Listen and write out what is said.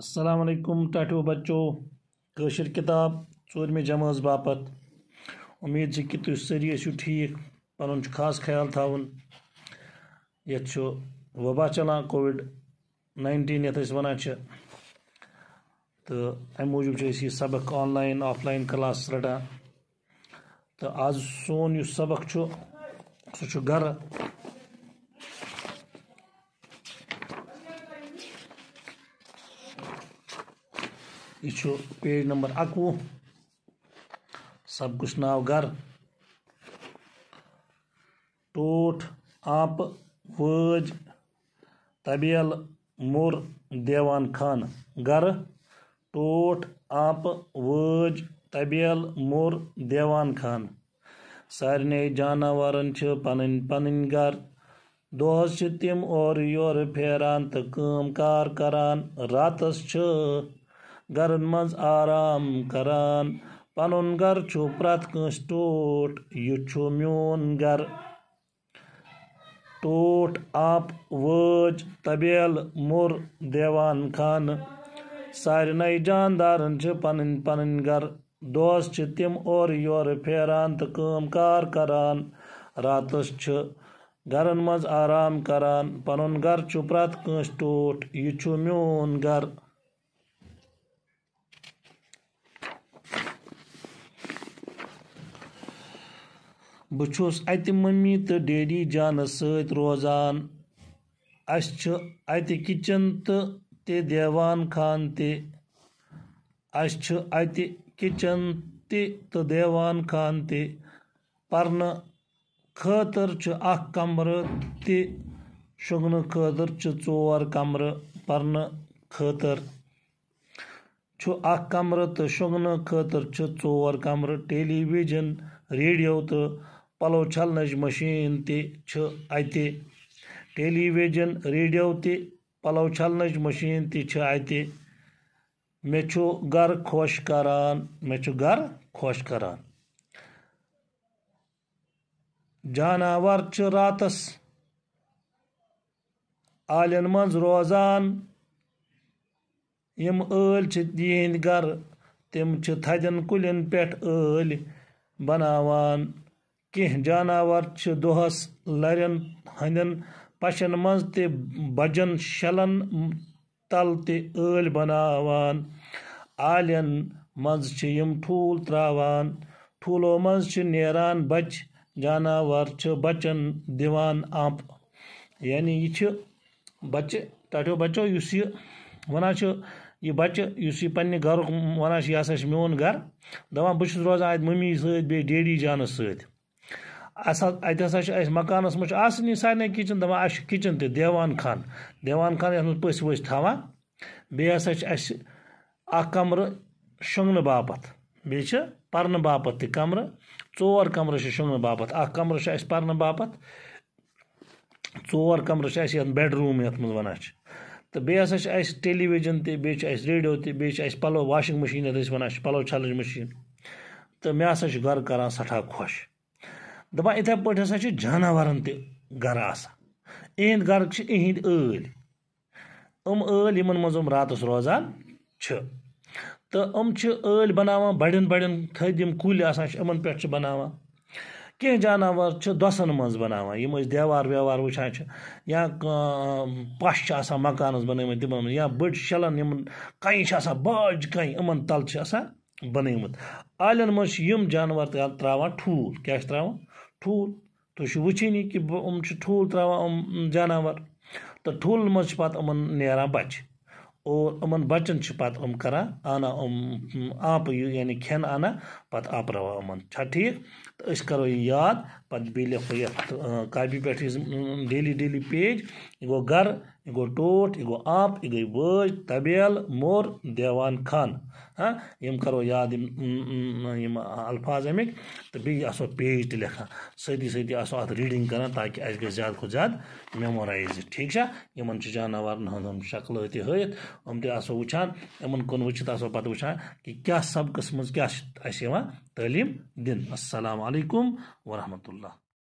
असलकुम टाठियों बच्चों कशर किताब चोरमें जमा बापत उम्मीद कि तु सी ऐसी ठीक पुन खास ख्याल थावन ये वबा चलान कोविड नाइनटीन ये तो अमे मूजूब यह सबक ऑनलाइन ऑफलाइन क्लास रटा तो आज सोन सबक सह गर यह पेज नंबर अकव सब कुछ नाव गर टोट आप वज तबेल मुर देवान खान गर टोट आप वज तबेल मुर देवान खान सारे जानवर पन पन ग दोस तम और यो फेरान तो कम कार گرن مز آرام کران گر گھر پرت کنس ٹوٹ یہ میون گر ٹوٹ آپ وج تبیل مر دیوان خانہٕ سارنٕے جاندارن پنٕنۍ پنٕنۍ گر دوس چھِ تِم اورٕ یورٕ پھیران تہٕ کٲم کار کران راتس چھِ گرن منٛز آرام کران پنُن گر چھُ پرت کنس ٹوٹھ یہِ چھُ میون گر بہٕ چھُس اَتہِ مٔمی تہٕ ڈیڈی جانَس سۭتۍ روزان اَسہِ چھِ اَتہِ کِچَن تہٕ تہِ دیوان خان تہِ اَسہِ چھِ اَتہِ کِچَن تہِ تہٕ دیوان خان تہِ پَرنہٕ خٲطرٕ چھُ اَکھ کَمرٕ تہِ شۄنٛگنہٕ خٲطرٕ چھِ ژور کَمرٕ پَرنہٕ خٲطرٕ چھُ اَکھ کَمرٕ تہٕ شۄنٛگنہٕ خٲطرٕ چھِ ژور کَمرٕ ٹیلی وِجَن ریڈیو تہٕ پَلو چھلنٕچ مٔشیٖن تہِ چھِ اَتہِ ٹیلی وِجَن ریڈیو تہِ پَلو چھلنٕچ مٔشیٖن تہِ چھِ اَتہِ مےٚ چھُ گَرٕ خۄش کَران مےٚ چھُ گَرٕ خۄش کَران جاناوار چھِ راتَس آلٮ۪ن منٛز روزان یِم ٲلۍ چھِ یِہِنٛدۍ گَرٕ تِم چھِ تھَدٮ۪ن کُلٮ۪ن پٮ۪ٹھ ٲلۍ بَناوان کینٛہہ جاناوار چھِ دۄہَس لَرٮ۪ن ہٕنٛدٮ۪ن پَشَن منٛز تہِ بَجَن شَلَن تَل تہِ ٲلۍ بناوان آلٮ۪ن منٛز چھِ یِم ٹھوٗل ترٛاوان ٹھوٗلو منٛز چھِ نیران بَچہِ جاناوار چھِ بَچَن دِوان اَمپ یعنی یہِ چھِ بَچہِ ٹاٹھیو بَچو یُس یہِ وَنان چھُ یہِ بَچہِ یُس یہِ پنٛنہِ گَرُک وَنان چھِ یہِ ہَسا چھِ میون گَرٕ دَپان بہٕ چھُس روزان اَتہِ مٔمی سۭتۍ بیٚیہِ ڈیڈی جانَس سۭتۍ اَسا اَتہِ ہَسا چھِ اَسہِ مکانَس منٛز چھِ آسٲنی سارنٕے کِچَن دَپان اَسہِ چھُ کِچَن تہِ دیوان خان دیوان خان یَتھ منٛز پٔژھۍ ؤژھۍ تھاوان بیٚیہِ ہَسا چھِ اَسہِ اَکھ کَمرٕ شۄنٛگنہٕ باپَتھ بیٚیہِ چھِ پَرنہٕ باپَتھ تہِ کَمرٕ ژور کَمرٕ چھِ شۄنٛگنہٕ باپَتھ اَکھ کَمرٕ چھُ اَسہِ پَرنہٕ باپَتھ ژور کَمرٕ چھِ اَسہِ یَتھ بیٚڈ روٗم یَتھ منٛز وَنان چھِ تہٕ بیٚیہِ ہَسا چھِ اَسہِ ٹیلی وِجَن تہِ بیٚیہِ چھِ اَسہِ ریڈیو تہِ بیٚیہِ چھِ اَسہِ پَلو واشِنٛگ مِشیٖن یَتھ أسۍ وَنان چھِ پَلو چھَلٕنۍ مِشیٖن تہٕ مےٚ ہَسا چھُ گَرٕ کَران سٮ۪ٹھاہ خۄش दपा इथे पाठ हा जानवर तरा इंद गर इंद ल इन मजम रात रोजान तो अम्ल बना बड़े बड़े थदम कुलान पे बना कह जानवर दसन मज बना देवार वेवार वुचान या पश मकान बनम तिम या बड़ शलन कई बज कई इन तल बनमुत आलन मज जानवर त्रा ठूल क्या त्रा ٹھوٗل تُہۍ چھِو وٕچھٲنی کہِ یِم چھِ ٹھوٗل ترٛاوان یِم جاناوار تہٕ ٹھوٗلَن منٛز چھِ پَتہٕ یِمَن نیران بَچہِ اور یِمَن بَچَن چھِ پَتہٕ یِم کَران اَنان یِم آپہٕ یہِ یعنی کھٮ۪ن اَنان پَتہٕ آپراوان یِمَن چھا ٹھیٖک تہٕ أسۍ کَرو یہِ یاد پَتہٕ بیٚیہِ لیکھو یَتھ کاپی پٮ۪ٹھ یُس ڈیلی ڈیلی پیج یہِ گوٚو گَرٕ एगो टोट गो आप गई बज तबेल मोर देवान खान हाँ यम करो याद यम अल्फाज अमिक तो आसो पेज तो लिखान सी सी आसो अत रीडिंग करान ताकि अस गए ज्यादा खुद ज्याद मेमोराइज ठीक इन जानवर हम शक्ल तहत हम तसो वुचान इन कुन वुचित आसो पे वुचान कि क्या सबकस मज क्या तलीम दिन असलकुम वरहमत